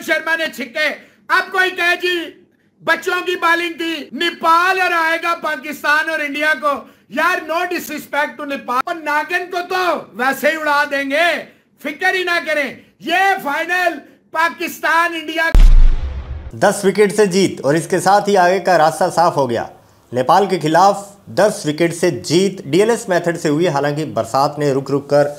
रोहित शर्मा ने छिके अब कोई कहे जी बच्चों की बॉलिंग थी नेपाल और आएगा पाकिस्तान और इंडिया को यार नो डिसरिस्पेक्ट टू नेपाल और नागन को तो वैसे ही उड़ा देंगे फिक्र ही ना करें ये फाइनल पाकिस्तान इंडिया दस विकेट से जीत और इसके साथ ही आगे का रास्ता साफ हो गया नेपाल के खिलाफ दस विकेट से जीत डीएलएस मेथड से हुई हालांकि बरसात ने रुक रुक कर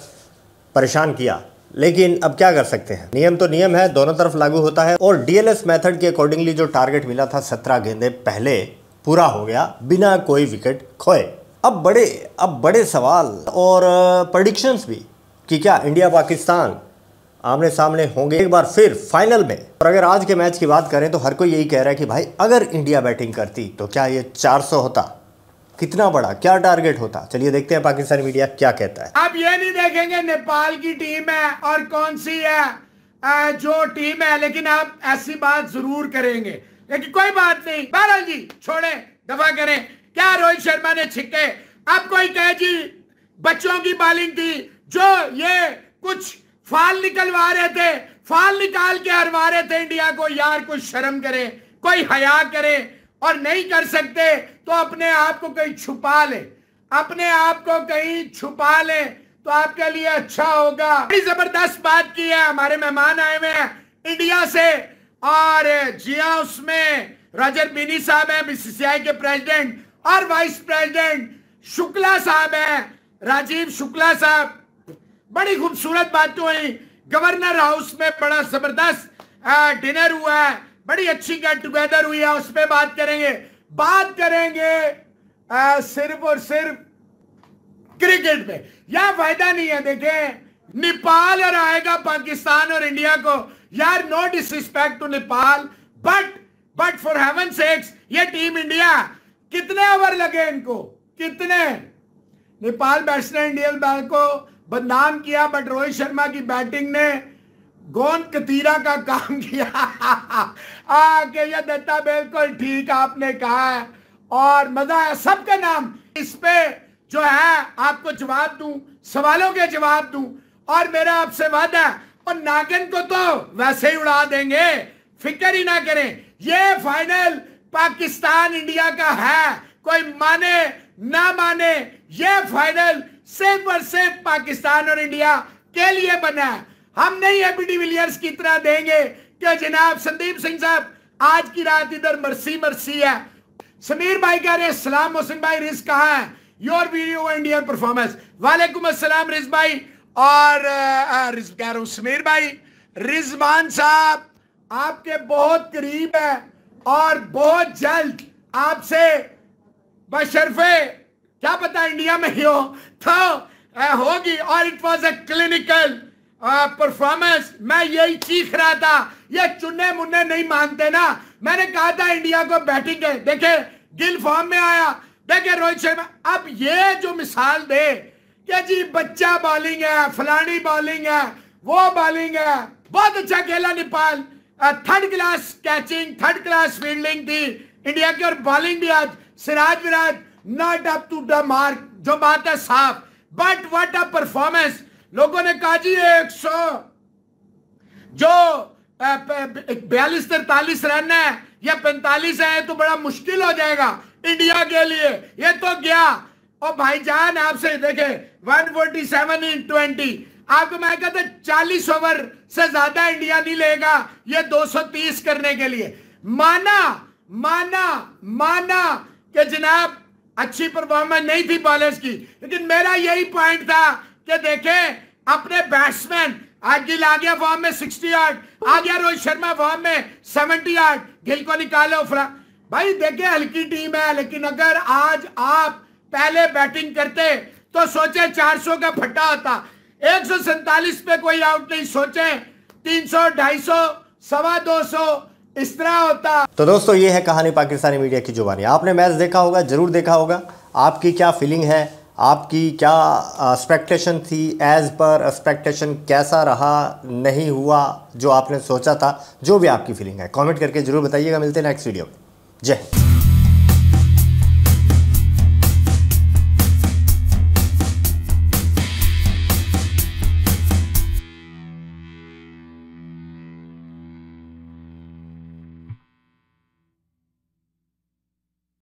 परेशान किया लेकिन अब क्या कर सकते हैं नियम तो नियम है दोनों तरफ लागू होता है और डीएलएस मेथड के अकॉर्डिंगली जो टारगेट मिला था सत्रह गेंदे पहले पूरा हो गया बिना कोई विकेट खोए अब बड़े अब बड़े सवाल और प्रडिक्शंस भी कि क्या इंडिया पाकिस्तान आमने सामने होंगे एक बार फिर फाइनल में और अगर आज के मैच की बात करें तो हर कोई यही कह रहा है कि भाई अगर इंडिया बैटिंग करती तो क्या ये 400 होता कितना बड़ा क्या टारगेट होता चलिए देखते हैं पाकिस्तानी मीडिया क्या कहता है आप ये नहीं देखेंगे नेपाल की टीम है और कौन सी है जो टीम है लेकिन आप ऐसी बात जरूर करेंगे लेकिन कोई बात नहीं बहरहाल जी छोड़े दफा करें क्या रोहित शर्मा ने छिके अब कोई कहे जी बच्चों की बॉलिंग थी जो ये कुछ फाल निकलवा रहे थे फाल निकाल के हरवा रहे थे इंडिया को यार कुछ शर्म करे कोई हया करे और नहीं कर सकते तो अपने आप को कहीं छुपा ले अपने आप को कहीं छुपा ले तो आपके लिए अच्छा होगा बड़ी जबरदस्त बात की है हमारे मेहमान आए हुए हैं इंडिया से और जिया उसमें रजत बिनी साहब है बीसीसीआई के प्रेसिडेंट और वाइस प्रेसिडेंट शुक्ला साहब है राजीव शुक्ला साहब बड़ी खूबसूरत बात हुई गवर्नर हाउस में बड़ा जबरदस्त डिनर हुआ है बड़ी अच्छी गेट टुगेदर हुई है उस पर बात करेंगे बात करेंगे आ, सिर्फ और सिर्फ क्रिकेट पे यह फायदा नहीं है देखें नेपाल और आएगा पाकिस्तान और इंडिया को यार no disrespect to Nepal but but for heaven sakes ये टीम इंडिया कितने ओवर लगे इनको कितने नेपाल बैट्समैन इंडियन बैल को बदनाम किया बट रोहित शर्मा की बैटिंग ने गोंद कतीरा का काम किया आके ये दत्ता बिल्कुल ठीक आपने कहा है और मजा है सबका नाम इस पे जो है आपको जवाब दूं सवालों के जवाब दूं और मेरा आपसे वादा है और नागिन को तो वैसे ही उड़ा देंगे फिक्र ही ना करें ये फाइनल पाकिस्तान इंडिया का है कोई माने ना माने ये फाइनल सिर्फ और सिर्फ पाकिस्तान और इंडिया के लिए बना है हम नहीं डी विलियर्स की तरह देंगे क्या जनाब संदीप सिंह साहब आज की रात इधर मरसी मरसी है समीर भाई कह रहे हैं सलाम मोहसिन भाई रिज कहा है योर वीडियो इंडियन परफॉर्मेंस वालेकुम असलम रिज भाई और रिज कह रहा हूँ समीर भाई रिजवान साहब आपके बहुत करीब है और बहुत जल्द आपसे बशरफे क्या पता इंडिया में ही हो तो होगी और it was a clinical performance मैं यही चीख रहा था ये चुने मुन्ने नहीं मानते ना मैंने कहा था इंडिया को बैटिंग है देखे गिल फॉर्म में आया देखे रोहित शर्मा अब ये जो मिसाल दे कि जी बच्चा बॉलिंग है फलानी बॉलिंग है वो बॉलिंग है बहुत अच्छा खेला Nepal third class catching third class fielding थी इंडिया की और बॉलिंग भी आज सिराज विराज not up to the mark जो बात है साफ बट वट अ परफॉर्मेंस लोगों ने कहा जी एक सौ जो बयालीस तिरतालीस रन है या पैंतालीस है तो बड़ा मुश्किल हो जाएगा इंडिया के लिए ये तो गया और भाईजान आपसे देखे 147 फोर्टी सेवन इन ट्वेंटी आपको मैं कहता चालीस ओवर से ज्यादा इंडिया नहीं लेगा ये 230 करने के लिए माना माना माना कि जनाब अच्छी परफॉर्मेंस नहीं थी बॉलर्स की लेकिन मेरा यही पॉइंट था कि देखे अपने बैट्समैन आज गिल आ गया फॉर्म में सिक्सटी यार्ड आ गया रोहित शर्मा फॉर्म में सेवेंटी यार्ड गिल को निकालो फला भाई देखे हल्की टीम है लेकिन अगर आज आप पहले बैटिंग करते तो सोचे 400 का फटा आता एक पे कोई आउट नहीं सोचे 300 250 सवा दो सौ इस तरह होता तो दोस्तों ये है कहानी पाकिस्तानी मीडिया की जुबानी आपने मैच देखा होगा जरूर देखा होगा आपकी क्या फीलिंग है आपकी क्या एक्सपेक्टेशन थी एज़ पर एक्सपेक्टेशन कैसा रहा नहीं हुआ जो आपने सोचा था जो भी आपकी फीलिंग है कमेंट करके ज़रूर बताइएगा मिलते हैं नेक्स्ट वीडियो में जय